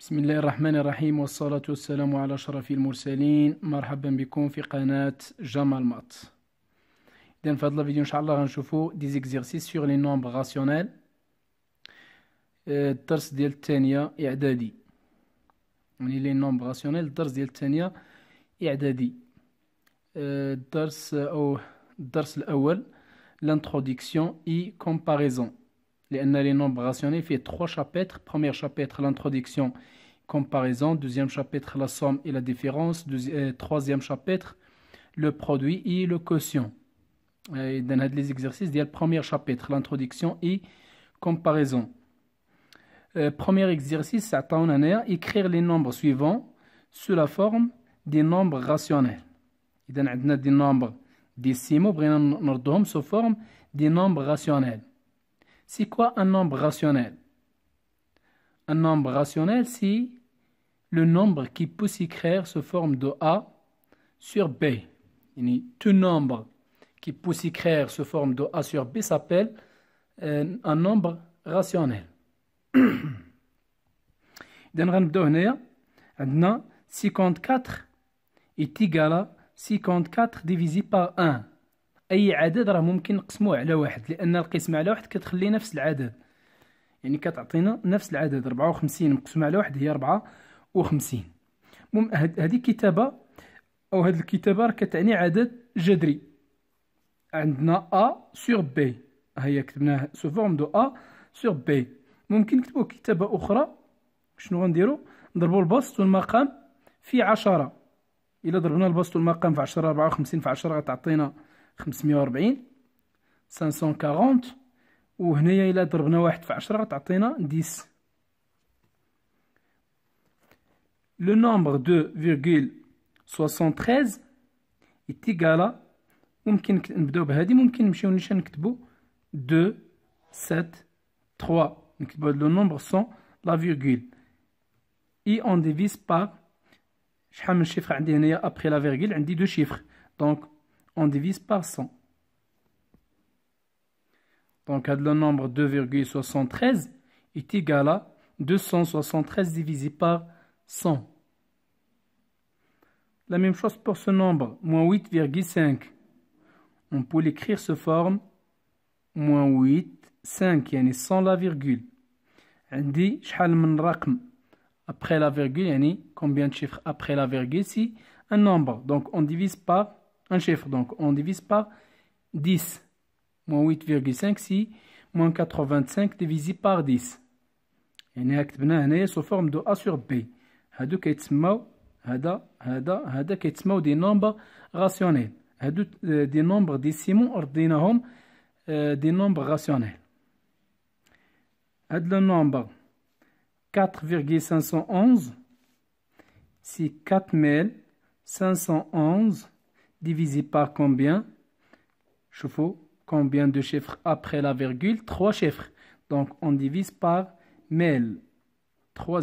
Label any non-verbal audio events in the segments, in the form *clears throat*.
بسم الله الرحمن الرحيم والصلاة والسلام على شرف المرسلين مرحبا بكم في قناة جمال مات إذن في هذا الفيديو إن شاء الله غنشوفو دي زيكزيرسيس سيغ لي نومب غاسيونيل الدرس ديال الثانية إعدادي يعني لي نومب غاسيونيل الدرس ديال الثانية إعدادي الدرس euh, أو الدرس الأول لانتخوديكسيون إي كومباريزون لأن لي نومب غاسيونيل فيه 3 شابيتر بروميير شابيتر لانتخوديكسيون comparaison, deuxième chapitre, la somme et la différence, euh, troisième chapitre, le produit et le quotient. Et dans les exercices, il y a le premier chapitre, l'introduction et comparaison. Euh, premier exercice, c'est a écrire les nombres suivants sous la forme des nombres rationnels. Il y des nombres décimaux, nous sous forme des nombres rationnels. C'est quoi un nombre rationnel Un nombre rationnel, c'est le nombre qui peut s'écrire sous forme de A sur B. Yani, tout nombre qui peut s'écrire sous forme de A sur B s'appelle euh, un nombre rationnel. *clears throat* Donc, 54 est égal à 54 divisé par 1. اي عدد راه ممكن نقسموه على واحد لان القسمه على واحد كتخلي نفس العدد يعني كتعطينا نفس العدد 54 مقسومه على واحد هي 4 وخمسين هذه كتابة أو هذه الكتابة راه كتعني عدد جذري عندنا أ سور بي هيا كتبناه سو فورم دو أ سور بي ممكن نكتبو كتابة أخرى شنو غنديرو نضربو البسط والمقام في عشرة إلا ضربنا البسط والمقام في عشرة ربعة وخمسين في عشرة غتعطينا خمسمية وربعين سانسون كارونت وهنايا إلا ضربنا واحد في عشرة غتعطينا ديس le nombre 2,73 est égal à نبداو 2 7 3 le nombre sans la virgule et on divise par شحال من chiffre عندي après la virgule dit deux chiffres donc on divise par 100 donc le nombre 2,73 est égal à 273 divisé par 100. La même chose pour ce nombre, moins 8,5. On peut l'écrire sous forme moins 8, yani sans la virgule. On dit après la virgule, combien de chiffres après la virgule si un nombre. Donc on divise par un chiffre, donc on divise par 10. Moins 8,5 si moins 85 divisé par 10. Et on est sous forme de A sur B. Adouk et des nombres rationnels. Adouk des nombres décimaux ordinaires, des nombres rationnels. le nombre 4,511, c'est 4 511 divisé par combien combien de chiffres après la virgule 3 chiffres. Donc on divise par 1000 3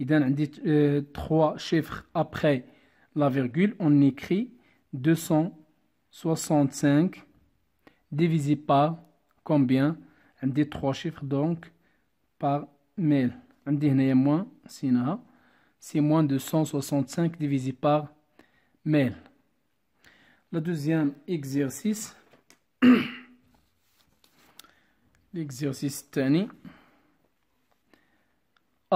Il عندي 3 euh, chiffres après la virgule, on écrit 265 divisé par combien des 3 chiffres donc par mail. Un dernier moins c'est moins 265 divisé par 1000 Le deuxième exercice *coughs* l'exercice tani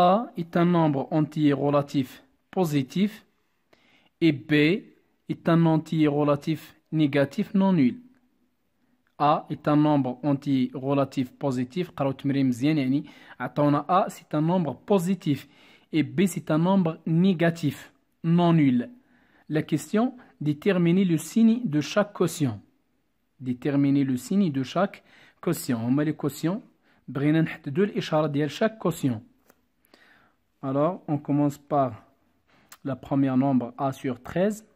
a est un nombre entier relatif positif et B est un entier relatif négatif non nul. A est un nombre entier relatif positif. A c'est un nombre positif et B c'est un nombre négatif non nul. La question déterminer le signe de chaque quotient. Déterminer le signe de chaque quotient. On met les quotients. chaque quotient. Alors, on commence par la première nombre A sur 13.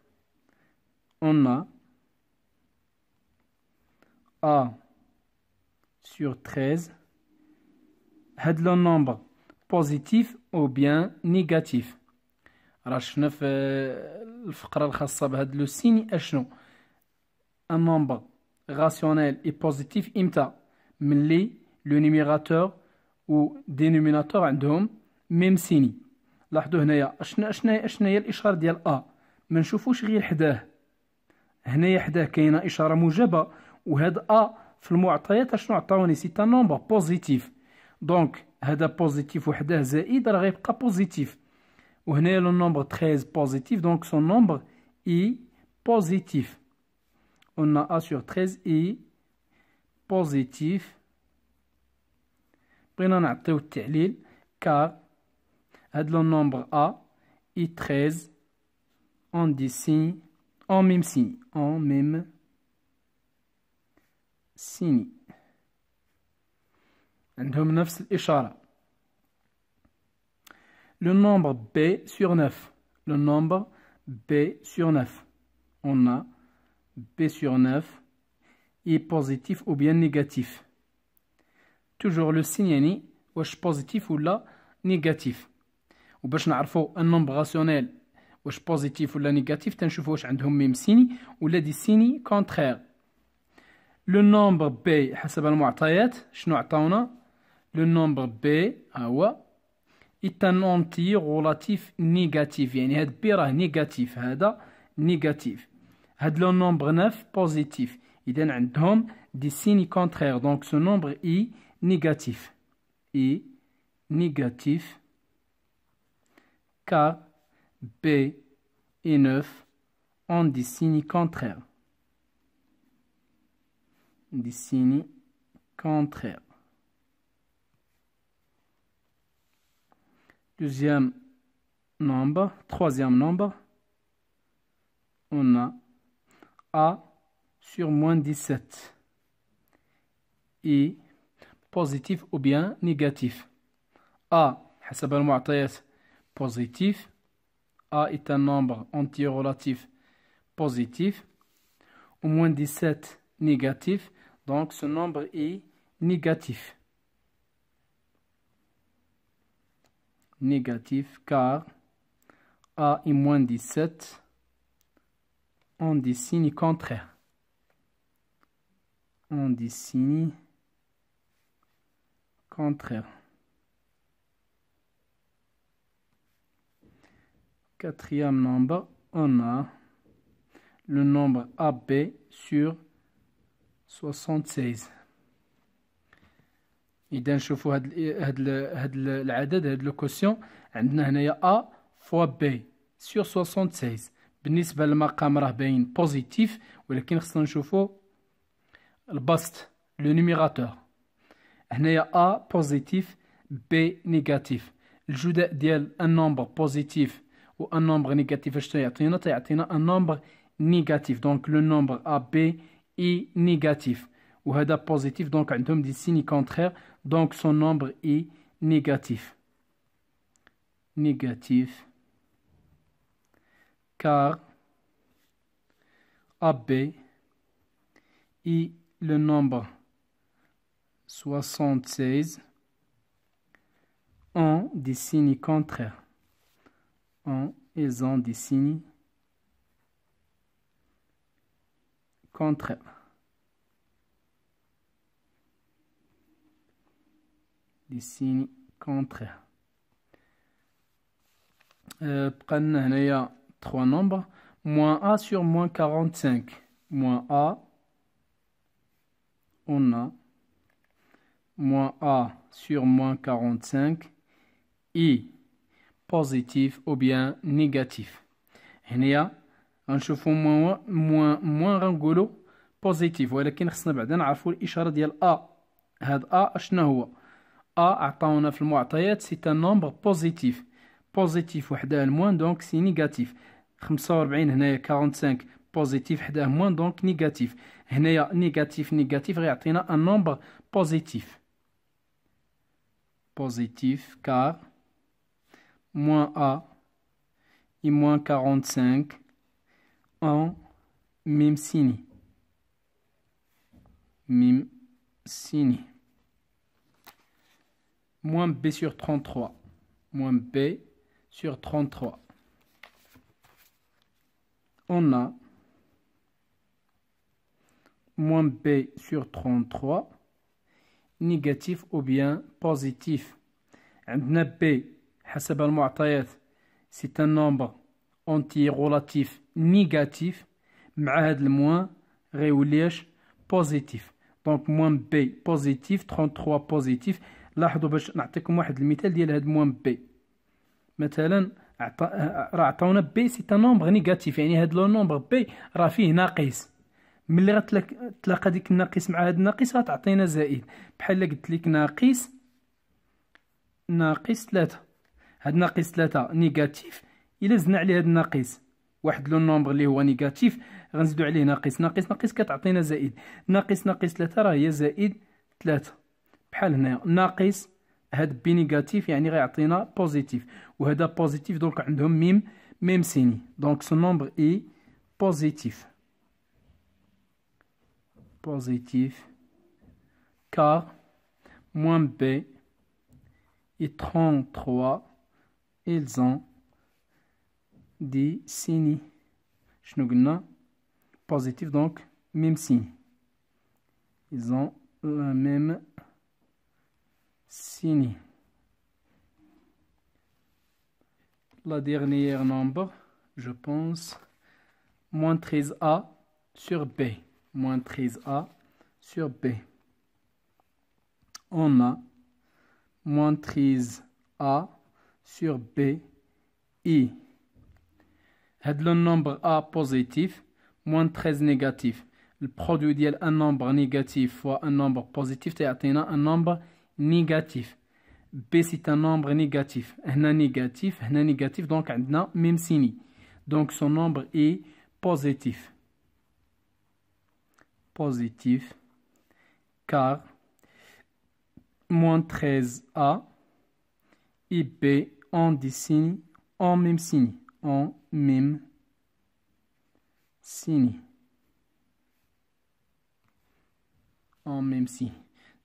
On a A sur 13. Had le nombre positif ou bien négatif. Alors, je vais le signe Un nombre rationnel et positif, imta. Mais le numérateur ou dénominateur, un ميم سيني لاحظوا هنايا اشنا اشنا اشنا هي الاشاره ديال ا ما نشوفوش غير حداه هنايا حداه كاينه اشاره موجبه وهاد ا في المعطيات اشنو عطاوني سي تان نومبر بوزيتيف دونك هذا بوزيتيف وحداه زائد راه غيبقى بوزيتيف وهنايا لو نومبر 13 بوزيتيف دونك سون نومبر اي بوزيتيف قلنا ا سور 13 اي بوزيتيف بغينا نعطيو التعليل كار le nombre A et 13 en dit en même signe, en même signe. عندهم نفس Le nombre B sur 9. Le nombre B sur 9. On a B sur 9 est positif ou bien négatif. Toujours le signe, واش positif ou la négatif. وباش نعرفوا النومبر راسيونيل واش بوزيتيف ولا نيجاتيف تنشوفوا واش عندهم ميم سيني ولا دي سيني كونترير لو نومبر بي حسب المعطيات شنو عطاونا لو نومبر بي ها هو est un anti-relatif يعني هاد بي راه نيجاتيف هذا نيجاتيف هاد لو نومبر 9 بوزيتيف اذا عندهم دي سيني كونترير دونك سو نومبر اي نيجاتيف اي نيجاتيف K, B et 9 ont des signes contraires. Des signes contraires. Deuxième nombre, troisième nombre, on a A sur moins 17 et positif ou bien négatif. A, حسب المعطيات positif, A est un nombre antirelatif positif, au moins 17 négatif, donc ce nombre est négatif. Négatif car A est moins 17 on des signes contraires. On des signes contraires. quatrième nombre, on a le nombre AB sur 76 Et a fois b sur العدد A fois B sur 76 بالنسبة للمقام راه باين بوزيتيف ولكن خصنا نشوفوا البسط لو نيميراتور هنايا A positif, B نيجاتيف الجداء ديال بوزيتيف un nombre négatif un nombre négatif donc le nombre AB est négatif ou هذا positif donc عندهم des signes contraires donc son nombre est négatif négatif car AB est le nombre 76 en des signes contraires en faisant des signes contre des signes contre y هنايا euh, trois nombres moins a sur moins 45 moins a on a moins a sur moins 45 i positif ou bien négatif هنايا غنشوفوا موان موان موان غنقولوا بوزيتيف ولكن خصنا بعدا نعرفوا الاشاره ديال ا هاد ا شنو هو ا عطاونا في المعطيات سي ان نومبر بوزيتيف بوزيتيف وحداه الموان دونك سي نيجاتيف 45 هنايا 45 بوزيتيف حداه موان دونك نيجاتيف هنايا نيجاتيف نيجاتيف غيعطينا ان نومبر بوزيتيف بوزيتيف كار moins A et moins 45 en même signe. Même signe. Moins B sur 33. Moins B sur 33. On a moins B sur 33 négatif ou bien positif. On a B حسب المعطيات سي ان نومبر اونتي غولاتيف نيجاتيف مع هاد الموان غيولي اش بوزيتيف دونك موان بي بوزيتيف 33 بوزيتيف لاحظوا باش نعطيكم واحد المثال ديال هاد موان بي مثلا عطا راه عطاونا بي سي ان نومبر نيجاتيف يعني هاد لو نومبر بي راه فيه ناقص ملي غتلاقى ديك الناقص مع هاد الناقص غتعطينا زائد بحال قلت لك ناقص ناقص 3 هاد ناقص ثلاثة نيجاتيف إلا زدنا عليه هاد الناقص واحد لو نومبر اللي هو نيجاتيف غنزيدو عليه ناقص ناقص ناقص كتعطينا زائد ناقص ناقص ثلاثة راه هي زائد ثلاثة بحال هنايا ناقص هاد بي نيجاتيف يعني غيعطينا بوزيتيف وهذا بوزيتيف دونك عندهم ميم ميم سيني دونك سو نومبر اي بوزيتيف بوزيتيف كار موان بي اي 33 ils ont des signes. Positif, donc, même signe. Ils ont le même signe. La dernière nombre, je pense, moins 13A sur B. Moins 13A sur B. On a moins 13A sur B, I. Aide le nombre A positif, moins 13 négatif. Le produit d'un un nombre négatif fois un nombre positif, c'est un nombre négatif. B, c'est un nombre négatif. Un négatif, un négatif, donc un même signe. Donc, son nombre est positif. Positif. Car, moins 13A, IP en dit signe, en même signe, en même signe. en ميم سي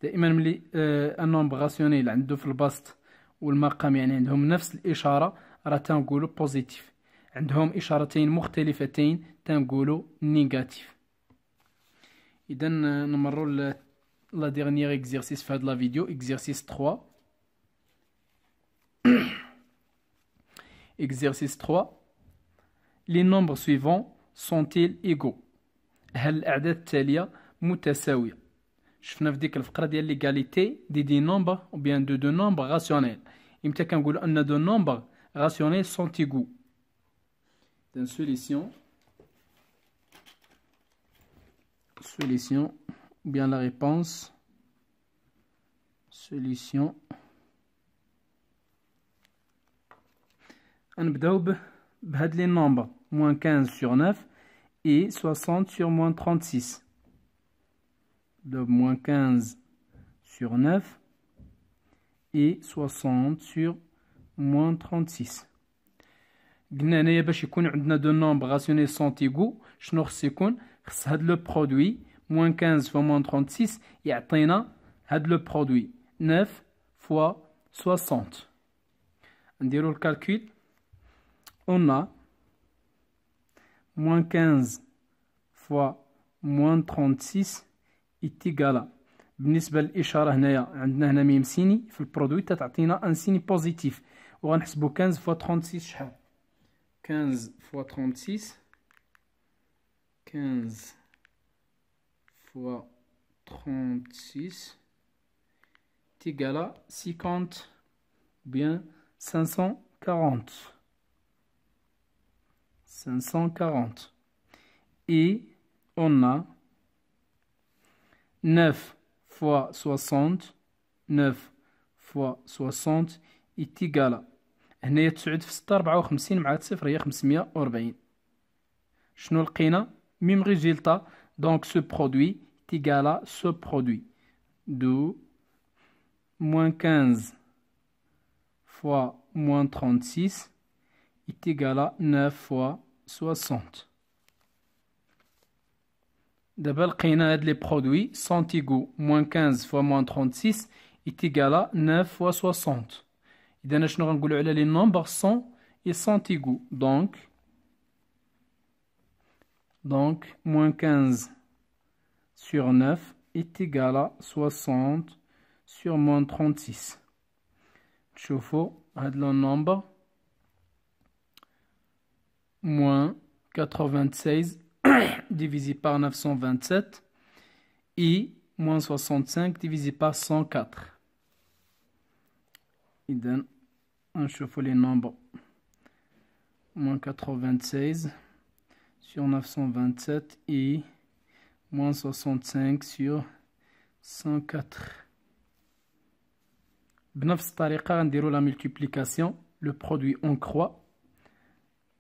دائما ملي آه النومب راسيونيل عنده يعني في البسط والمقام يعني عندهم نفس الاشاره راه تنقولوا بوزيتيف عندهم اشارتين مختلفتين تنقولوا نيجاتيف اذا آه، نمروا لا ديغنيير اكزرسيس في هاد لا فيديو اكزرسيس 3 Exercice 3. Les nombres suivants sont-ils égaux? C'est l'idée de qu'il Je vais vous l'égalité des deux nombres ou bien de deux nombres rationnels. Il y a des nombres rationnels sont égaux. Une solution. Solution. Ou bien la réponse. Solution. نبداو بهاد لي نومبر moins 15 sur 9 et 60 sur moins 36 de moins 15 sur 9 et 60 sur moins 36 قلنا هنايا باش يكون عندنا دو نومبر on سونتيغو شنو خص يكون خص هاد لو برودوي moins 15 فوا moins 36 يعطينا هاد لو برودوي 9 فوا 60 نديرو الكالكول on a moins 15 fois moins 36 est égal à بالنسبة للإشارة هنايا عندنا هنا ميم سيني في البرودوي تعطينا ان سيني بوزيتيف وغنحسبو 15 fois 36 شحال 15 fois 36 15 fois 36 est à 50 bien 540 540. Et on a 9 fois 60 9 fois 60 est égal à هنايا 9 في 6 54 مع الصفر هي 540 شنو لقينا ميم ريزلتا دونك سو برودوي égal à ce produit. D'où moins 15 fois moins 36 est égal à 9 fois 60. D'abord, les produits, 100 égaux, moins 15 fois moins 36 est égal à 9 fois 60. Et les nombres 100 et 100 égaux. Donc, donc, moins 15 sur 9 est égal à 60 sur moins 36. Chauffe, le nombre moins 96 *coughs* divisé par 927 et moins 65 divisé par 104. Et donc, on chauffe les nombres. Moins 96 sur 927 et moins 65 sur 104. on va faire la multiplication le produit en croix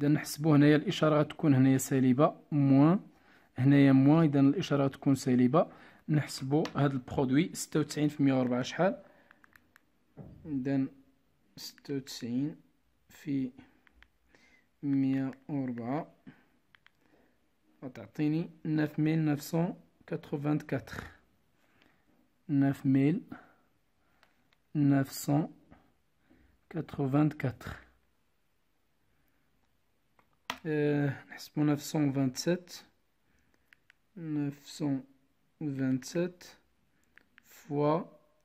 اذا نحسبوا هنايا الاشاره غتكون هنايا سالبه موان هنايا موان اذا الاشاره غتكون سالبه نحسبوا هذا البرودوي 96 في 104 شحال اذا 96 في 104 غتعطيني 9984 9984 927 927 fois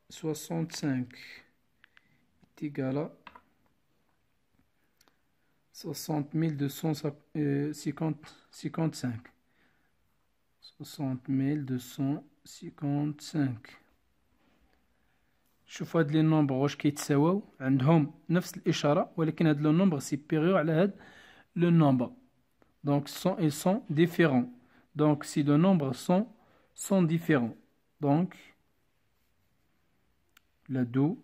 65 est égal à 60 255 60 255 شوف هاد لي نومبر واش كيتساواو عندهم نفس الاشاره ولكن هاد لو نومبر supérieur على هاد le nombre. Donc, sont et sont différents. Donc, si deux nombres sont, sont différents. Donc, la do,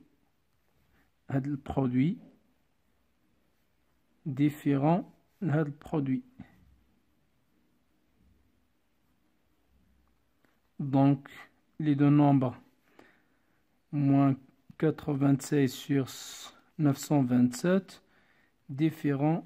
le produit, différent, le produit. Donc, les deux nombres, moins 96 sur 927, différents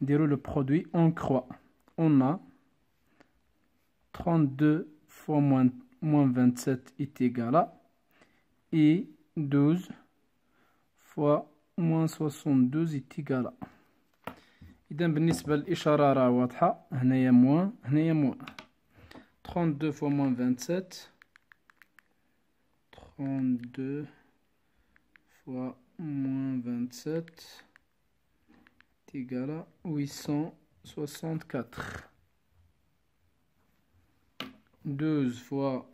déroule le produit, en croix On a 32 fois moins, 27 est égal à et 12 fois moins 72 est égal à. إذا بالنسبة للإشارة راه moins 32 fois moins 27 32 fois moins 27 égal à 864. 12 fois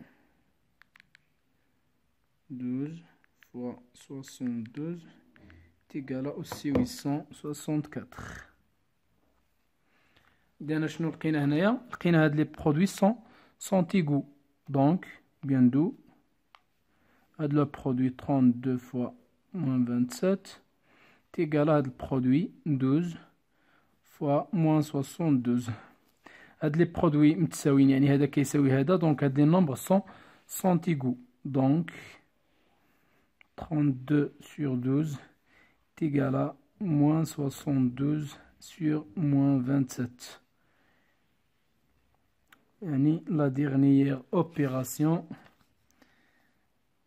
12 fois 72 est égal à aussi 864. لقينا شنو لقينا هنايا لقينا هاد لي برودوي سون سونتيغو دونك بيان دو هاد لو برودوي 32 fois moins 27 est égal à le produit 12 fois moins 72 Les produits sont donc يعني هذا كيساوي هذا دونك Donc 32 sur 12 est égal à moins 72 sur moins 27 la dernière opération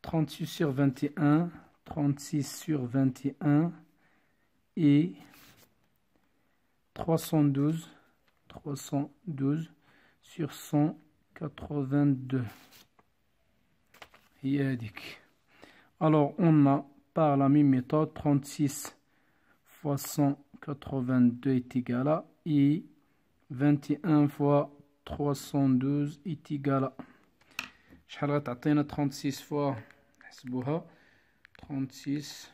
36 sur 21 36 sur 21 et 312 312 sur 182 alors on a par la même méthode 36 fois 182 est égal à et 21 fois 312 est égal à 36 fois 36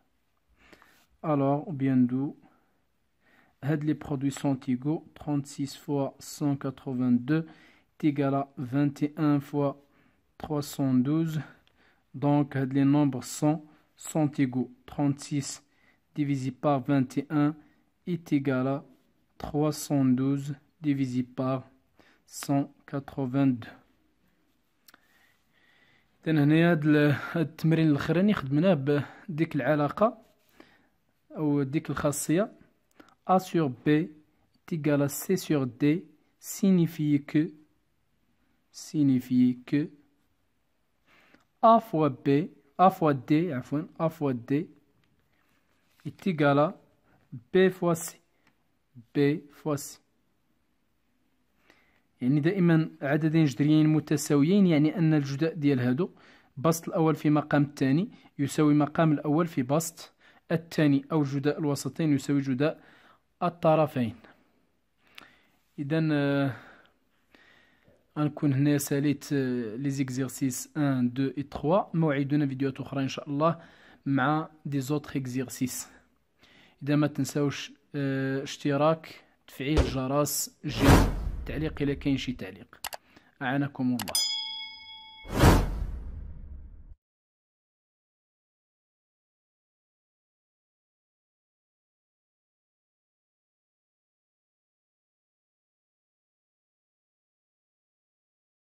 Alors, bien d'où les produits sont égaux. 36 fois 182 est à 21 fois 312. Donc, les nombres 100 sont égaux. 36 divisé par 21 est égal à 312 divisé par 182. هاد التمرين خدمناه بديك أو ديك الخاصية A sur B تقال C sur D signifie que signifie que A fois B A fois D عفوا A fois D est بي فوا B fois C B fois C يعني دائما عددين جذريين متساويين يعني أن الجداء ديال هادو بسط الأول في مقام الثاني يساوي مقام الأول في بسط الثاني أو جداء الوسطين يساوي جداء الطرفين إذا آه، غنكون هنا ساليت آه، لي زيكزيرسيس 1 2 اي 3 موعدنا فيديوهات اخرى ان شاء الله مع دي زوتر اكزيرسيس اذا ما تنساوش آه، اشتراك تفعيل جرس جيم تعليق الى كاين شي تعليق اعانكم الله